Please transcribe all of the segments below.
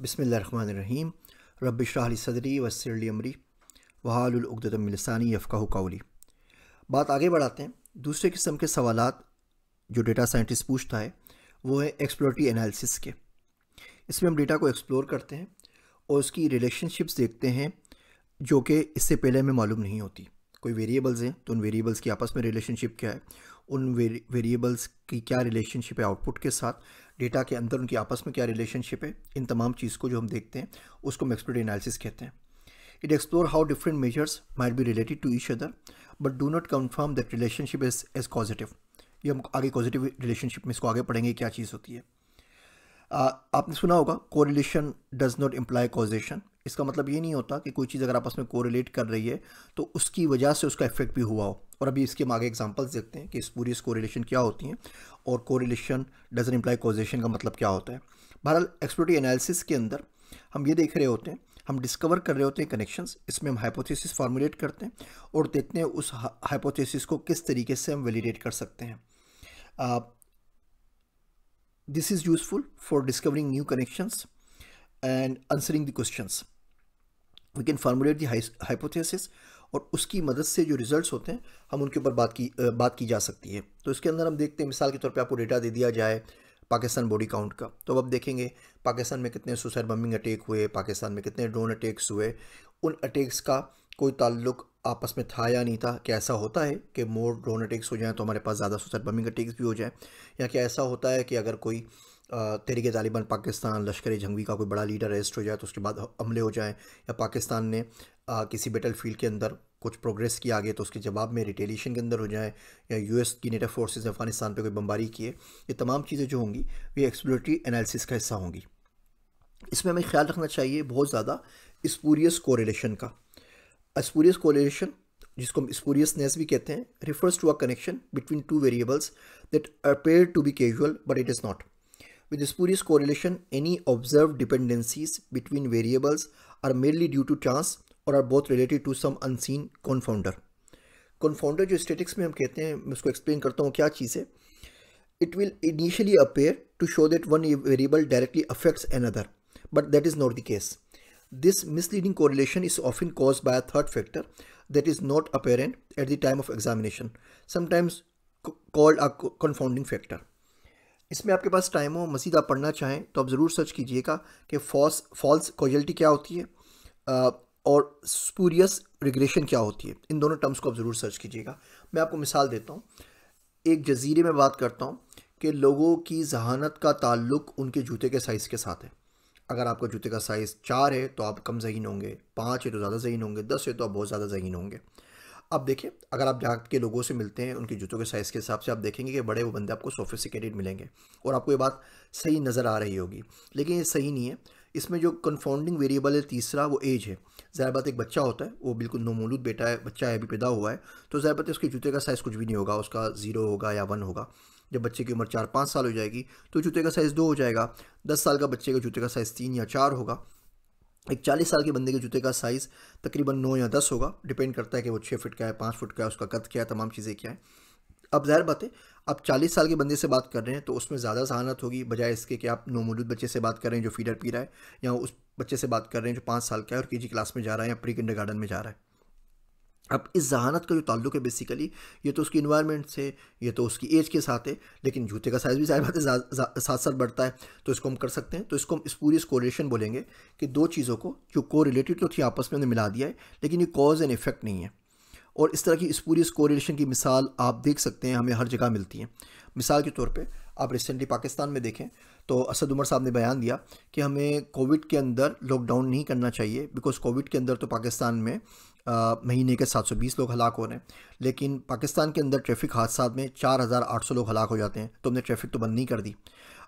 बसमीम रबली सदरी वसरली अमरी वहालदतमिलसानी यफ़ाह हुकाउली बात आगे बढ़ाते हैं दूसरे किस्म के सवाल जो डेटा साइंटिस्ट पूछता है वो है एक्सप्लोरटी एनालिसिस के इसमें हम डेटा को एक्सप्लोर करते हैं और उसकी रिलेशनशिप्स देखते हैं जो कि इससे पहले हमें मालूम नहीं होती कोई वेरिएबल्स हैं तो उन वेरिएबल्स की आपस में रिलेशनशिप क्या है उन वेरिएबल्स की क्या रिलेशनशिप है आउटपुट के साथ डेटा के अंदर उनकी आपस में क्या रिलेशनशिप है इन तमाम चीज़ को जो हम देखते हैं उसको हम एक्सप्लोर एनालिसिस कहते हैं it explore how different measures might be related to each other but do not confirm that relationship is as positive ये हम आगे पॉजिटिव रिलेशनशिप में इसको आगे पढ़ेंगे क्या चीज़ होती है आपने सुना होगा correlation does not imply causation इसका मतलब ये नहीं होता कि कोई चीज़ अगर आपस में कोरिलेट कर रही है तो उसकी वजह से उसका इफेक्ट भी हुआ हो और अभी इसके हम आगे एग्जाम्पल्स देखते हैं कि इस पूरी इस कोरिलेशन क्या होती हैं और कोरिलेशन डजन इम्प्लाई कॉजेशन का मतलब क्या होता है बहरहाल एक्सप्लोटी एनालिसिस के अंदर हम ये देख रहे होते हैं हम डिस्कवर कर रहे होते हैं कनेक्शंस इसमें हम हाइपोथेसिस फार्मूलेट करते हैं और देखते हैं उस हाइपोथेसिस को किस तरीके से हम वैलिडेट कर सकते हैं This is useful for discovering new connections and answering the questions. We can formulate the hypothesis और उसकी मदद से जो रिजल्ट्स होते हैं हम उनके ऊपर बात की बात की जा सकती है तो इसके अंदर हम देखते हैं मिसाल के तौर पे आपको डेटा दे दिया जाए पाकिस्तान बॉडी काउंट का तो अब देखेंगे पाकिस्तान में कितने सुसाइड बम्बिंग अटैक हुए पाकिस्तान में कितने ड्रोन अटैक्स हुए उन अटैक्स का कोई ताल्लुक आपस में था या नहीं था कि ऐसा होता है कि मोर ड्रोन अटैक्स हो जाए तो हमारे पास ज़्यादा सुसर बमिंग अटैक्स भी हो जाए या कि ऐसा होता है कि अगर कोई तरीके तालिबान पाकिस्तान लश्कर जंगवी का कोई बड़ा लीडर अरेस्ट हो जाए तो उसके बाद हमले हो जाएँ या पाकिस्तान ने आ, किसी बैटल फील्ड के अंदर कुछ प्रोग्रेस किया आगे तो उसके जवाब में रिटेलिएशन के अंदर हो जाए या यूएस की नेटो फोर्सेस ने अफगानिस्तान पे कोई बमबारी किए ये तमाम चीज़ें जो होंगी वे एक्सप्लोरेटरी एनालिसिस का हिस्सा होंगी इसमें हमें ख्याल रखना चाहिए बहुत ज़्यादा इस पूरियस कोरिलेशन का स्पूरियस कोलेशन जिसको हम स्पूरियसनेस भी कहते हैं refers to a connection between two variables that appear to be casual but it is not with spurious correlation any observe dependencies between variables are mainly due to chance और are both related to some unseen confounder confounder जो statistics में हम कहते हैं मैं उसको explain करता हूँ क्या चीज़ है it will initially appear to show that one variable directly affects an other but that is not the case This misleading correlation is often caused by a third factor that is not apparent at the time of examination, sometimes called a confounding factor. इसमें आपके पास time हो मजीद आप पढ़ना चाहें तो आप ज़रूर search कीजिएगा कि फॉल्स फॉल्स कॉजल्टी क्या होती है और स्पूरियस रिग्रेशन क्या होती है इन दोनों टर्म्स को आप ज़रूर सर्च कीजिएगा मैं आपको मिसाल देता हूँ एक जजीरे में बात करता हूँ कि लोगों की जहानत का ताल्लुक उनके जूते के साइज़ के साथ है अगर आपका जूते का साइज़ चार है तो आप कम जहीन होंगे पाँच है तो ज़्यादा जहीन होंगे दस है तो आप बहुत ज़्यादा जहीन होंगे अब देखिए अगर आप जहाँ के लोगों से मिलते हैं उनके जूतों के साइज़ के हिसाब से आप देखेंगे कि बड़े वो बंदे आपको सोफिसिकेटेड मिलेंगे और आपको ये बात सही नज़र आ रही होगी लेकिन ये सही नहीं है इसमें जो कन्फाउंडिंग वेरिएबल है तीसरा वो एज है ज़ाहिर बात एक बच्चा होता है वो बिल्कुल नमोलूद बेटा है बच्चा है अभी पैदा हुआ है तो ज़ाहिर बात है उसके जूते का साइज़ कुछ भी नहीं होगा उसका ज़ीरो होगा या वन होगा जब बच्चे की उम्र चार पाँच साल हो जाएगी तो जूते का साइज़ दो हो जाएगा दस साल का बच्चे का जूते का साइज़ तीन या चार होगा एक चालीस साल के बंदे के जूते का साइज़ तकरीबन नौ या दस होगा डिपेंड करता है कि वो छः फिट का है पाँच फुट का है उसका कद क्या है तमाम चीज़ें क्या है अब ज़ाहिर बात है आप चालीस साल के बंदे से बात कर रहे हैं तो उसमें ज़्यादा जहानत होगी बजाय इसके कि आप नोमौजूद बच्चे से बात कर रहे हैं जो फीडर पी रहा है या उस बच्चे से बात कर रहे हैं जो पाँच साल का है और के क्लास में जा रहा है या प्री किंडर गार्डन में जा रहा है अब इस जहानत का जो ताल्लुक है बेसिकली ये तो उसकी इन्वायरमेंट से ये तो उसकी एज के साथ है लेकिन जूते का साइज़ भी सारी बात है साथ साथ बढ़ता है तो इसको हम कर सकते हैं तो इसको हम इस पूरी इस कोरिलेशन बोलेंगे कि दो चीज़ों को जो को रिलेटेड तो थी आपस में उन्हें मिला दिया है लेकिन ये कॉज एंड इफेक्ट नहीं है और इस तरह की इस पूरी इस कोरिलेशन की मिसाल आप देख सकते हैं हमें हर जगह मिलती हैं मिसाल के तौर पे आप रिसेंटली पाकिस्तान में देखें तो असद उमर साहब ने बयान दिया कि हमें कोविड के अंदर लॉकडाउन नहीं करना चाहिए बिकॉज़ कोविड के अंदर तो पाकिस्तान में आ, महीने के 720 लोग हलाक हो रहे हैं लेकिन पाकिस्तान के अंदर ट्रैफिक हादसा में 4,800 लोग हलाक हो जाते हैं तो हमने ट्रैफिक तो बंद नहीं कर दी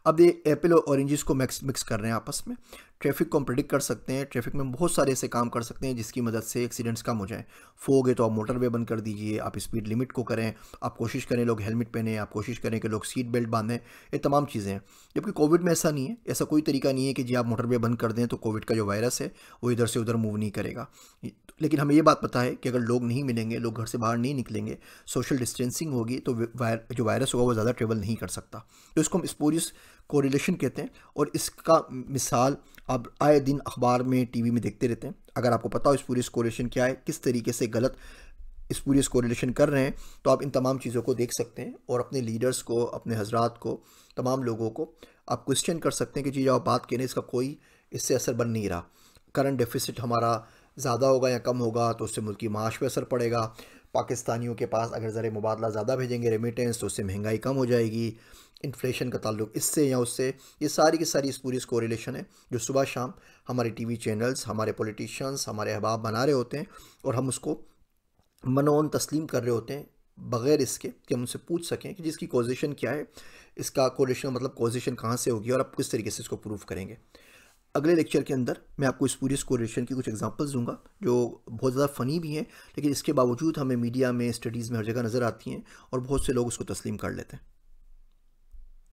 अब ये एप्पल और ऑरेंजेस को मिक्स मिक्स कर रहे हैं आपस में ट्रैफिक को हम प्रिडिक्ट कर सकते हैं ट्रैफिक में बहुत सारे ऐसे काम कर सकते हैं जिसकी मदद से एक्सीडेंट्स कम हो जाएँ फोग है तो आप मोटर वे बंद कर दीजिए आप स्पीड लिमिट को करें आप कोशिश करें लोग हेलमेट पहने आप कोशिश करें कि लोग सीट बेल्ट बांधें ये तमाम चीज़ें हैं जबकि कोविड में ऐसा नहीं है ऐसा कोई तरीका नहीं है कि जी आप मोटर वे बंद कर दें तो कोविड का जो वायरस है वो इधर से उधर मूव नहीं करेगा लेकिन हमें ये बात पता है कि अगर लोग नहीं मिलेंगे लोग घर से बाहर नहीं निकलेंगे सोशल डिस्टेंसिंग होगी तो वायर, जो वायरस होगा वो ज़्यादा ट्रेवल नहीं कर सकता तो इसको हम स्पोरिस कोरिलेशन कहते हैं और इसका मिसाल आप आए दिन अखबार में टीवी में देखते रहते हैं अगर आपको पता हो स्पूरियस कोरिलेशन क्या है किस तरीके से गलत स्पूरियस कोरिलेशन कर रहे हैं तो आप इन तमाम चीज़ों को देख सकते हैं और अपने लीडर्स को अपने हजरात को तमाम लोगों को आप क्वेश्चन कर सकते हैं कि जी आप बात कह रहे इसका कोई इससे असर बन नहीं रहा करंट डेफिसिट हमारा ज़्यादा होगा या कम होगा तो उससे मुल्क माश पर असर पड़ेगा पाकिस्तानियों के पास अगर ज़र मुबादला ज़्यादा भेजेंगे रेमिटेंस तो उससे महंगाई कम हो जाएगी इन्फ्लेशन का ताल्लुक इससे या उससे ये सारी की सारी इस पूरी इस रिलेशन है जो सुबह शाम हमारे टीवी चैनल्स हमारे पॉलिटिशियंस हमारे अहबाब बना रहे होते हैं और हम उसको मनोन तस्लीम कर रहे होते हैं बगैर इसके कि हम उनसे पूछ सकें कि जिसकी कोजिशन क्या है इसका कोलेशन मतलब कोजिशन कहाँ से होगी और आप किस तरीके से इसको प्रूव करेंगे अगले लेक्चर के अंदर मैं आपको इस स्पूरियस कोरिलेशन की कुछ एग्जांपल्स दूंगा जो बहुत ज़्यादा फ़नी भी हैं लेकिन इसके बावजूद हमें मीडिया में स्टडीज़ में हर जगह नज़र आती हैं और बहुत से लोग उसको तस्लीम कर लेते हैं